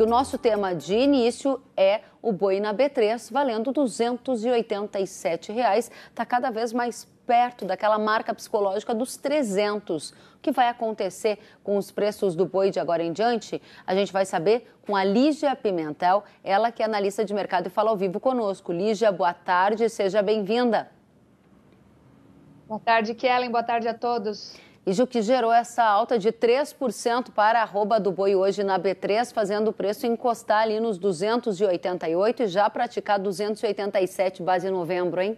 que o nosso tema de início é o boi na B3, valendo R$ 287,00. Está cada vez mais perto daquela marca psicológica dos 300. O que vai acontecer com os preços do boi de agora em diante? A gente vai saber com a Lígia Pimentel, ela que é analista de mercado e fala ao vivo conosco. Lígia, boa tarde, seja bem-vinda. Boa tarde, Kellen. Boa tarde a todos e o que gerou essa alta de 3% para a arroba do boi hoje na B3, fazendo o preço encostar ali nos 288 e já praticar 287 base em novembro, hein?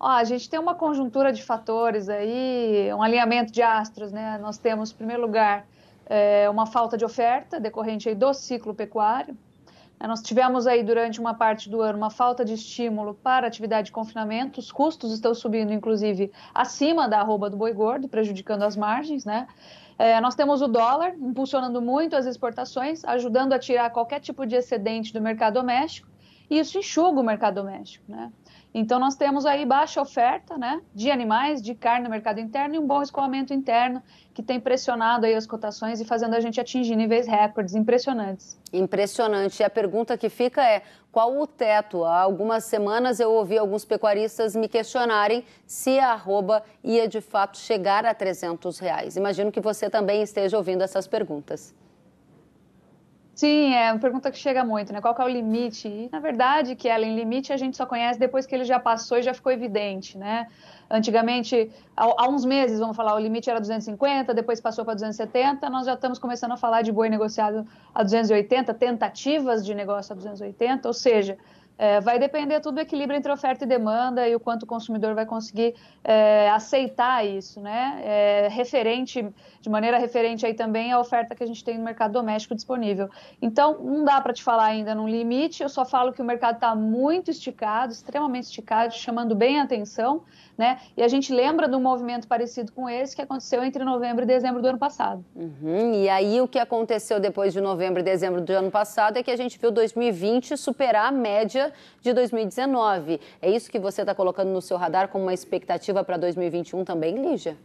Ó, a gente tem uma conjuntura de fatores aí, um alinhamento de astros, né? Nós temos, em primeiro lugar, é, uma falta de oferta decorrente aí do ciclo pecuário, é, nós tivemos aí durante uma parte do ano uma falta de estímulo para atividade de confinamento, os custos estão subindo, inclusive, acima da arroba do boi gordo, prejudicando as margens, né? É, nós temos o dólar impulsionando muito as exportações, ajudando a tirar qualquer tipo de excedente do mercado doméstico, e isso enxuga o mercado doméstico, né? Então nós temos aí baixa oferta né, de animais, de carne no mercado interno e um bom escoamento interno que tem pressionado aí as cotações e fazendo a gente atingir níveis recordes impressionantes. Impressionante. E a pergunta que fica é: qual o teto? Há algumas semanas eu ouvi alguns pecuaristas me questionarem se a arroba ia de fato chegar a 300 reais. Imagino que você também esteja ouvindo essas perguntas. Sim, é uma pergunta que chega muito, né? Qual é o limite? E, na verdade, que ela é em limite a gente só conhece depois que ele já passou e já ficou evidente, né? Antigamente, há uns meses, vamos falar, o limite era 250, depois passou para 270, nós já estamos começando a falar de boi negociado a 280, tentativas de negócio a 280, ou seja, é, vai depender tudo do equilíbrio entre oferta e demanda e o quanto o consumidor vai conseguir é, aceitar isso, né? É, referente, de maneira referente aí também à oferta que a gente tem no mercado doméstico disponível. Então, não dá para te falar ainda num limite, eu só falo que o mercado está muito esticado, extremamente esticado, chamando bem a atenção, né? E a gente lembra de um movimento parecido com esse que aconteceu entre novembro e dezembro do ano passado. Uhum. E aí, o que aconteceu depois de novembro e dezembro do ano passado é que a gente viu 2020 superar a média média de 2019. É isso que você está colocando no seu radar como uma expectativa para 2021 também, Lígia?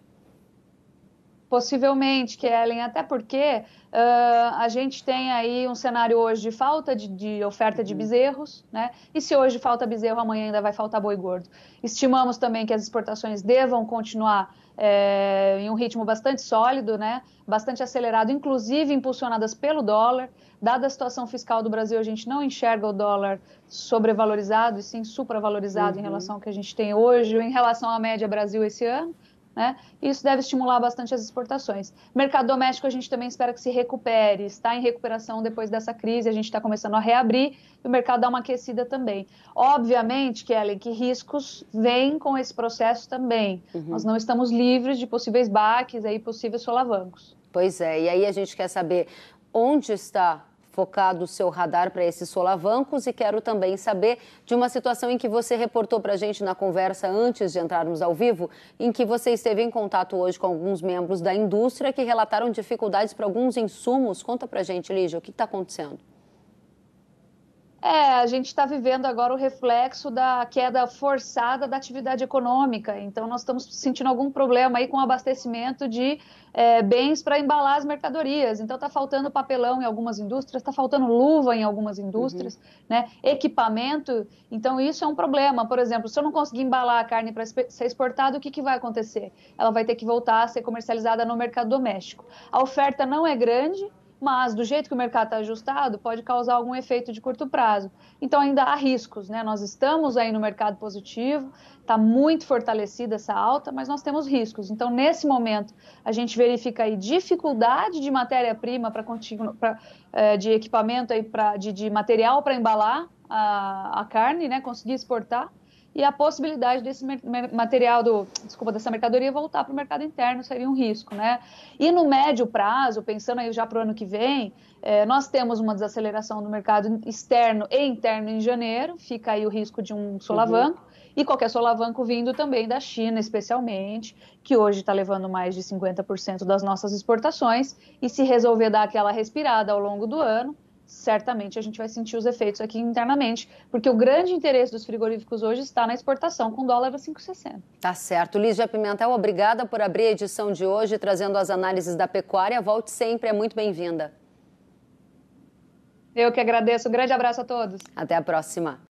Possivelmente, Kellen, até porque uh, a gente tem aí um cenário hoje de falta de, de, oferta de uhum. bezerros, né? E se hoje falta bezerro, amanhã ainda vai faltar boi gordo. Estimamos também que as exportações devam continuar é, em um ritmo bastante sólido, né, bastante acelerado, inclusive impulsionadas pelo dólar. Dada a situação fiscal do Brasil, a gente não enxerga o dólar sobrevalorizado e sim supravalorizado uhum. em relação ao que a gente tem hoje, em relação à média Brasil esse ano. Né? Isso deve estimular bastante as exportações. Mercado doméstico a gente também espera que se recupere, está em recuperação depois dessa crise, a gente está começando a reabrir e o mercado dá uma aquecida também. Obviamente, Kellen, que riscos vêm com esse processo também. Uhum. Nós não estamos livres de possíveis baques, aí, possíveis solavancos. Pois é, e aí a gente quer saber onde está focado o seu radar para esses solavancos e quero também saber de uma situação em que você reportou para a gente na conversa antes de entrarmos ao vivo, em que você esteve em contato hoje com alguns membros da indústria que relataram dificuldades para alguns insumos. Conta para a gente, Lígia, o que está acontecendo? É, a gente está vivendo agora o reflexo da queda forçada da atividade econômica. Então, nós estamos sentindo algum problema aí com o abastecimento de é, bens para embalar as mercadorias. Então, está faltando papelão em algumas indústrias, está faltando luva em algumas indústrias, uhum. né? equipamento. Então, isso é um problema. Por exemplo, se eu não conseguir embalar a carne para ser exportada, o que, que vai acontecer? Ela vai ter que voltar a ser comercializada no mercado doméstico. A oferta não é grande mas do jeito que o mercado está ajustado, pode causar algum efeito de curto prazo. Então ainda há riscos, né? Nós estamos aí no mercado positivo, está muito fortalecida essa alta, mas nós temos riscos. Então nesse momento a gente verifica aí dificuldade de matéria-prima para é, de equipamento aí pra, de, de material para embalar a, a carne, né? Conseguir exportar e a possibilidade desse material do, desculpa, dessa mercadoria voltar para o mercado interno seria um risco, né? E no médio prazo, pensando aí já para o ano que vem, é, nós temos uma desaceleração do mercado externo e interno em janeiro, fica aí o risco de um uhum. solavanco. Uhum. E qualquer solavanco vindo também da China, especialmente, que hoje está levando mais de 50% das nossas exportações. E se resolver dar aquela respirada ao longo do ano, certamente a gente vai sentir os efeitos aqui internamente, porque o grande interesse dos frigoríficos hoje está na exportação, com dólar a 5,60. Tá certo. Lígia Pimentel, obrigada por abrir a edição de hoje, trazendo as análises da pecuária. Volte sempre, é muito bem-vinda. Eu que agradeço. Um grande abraço a todos. Até a próxima.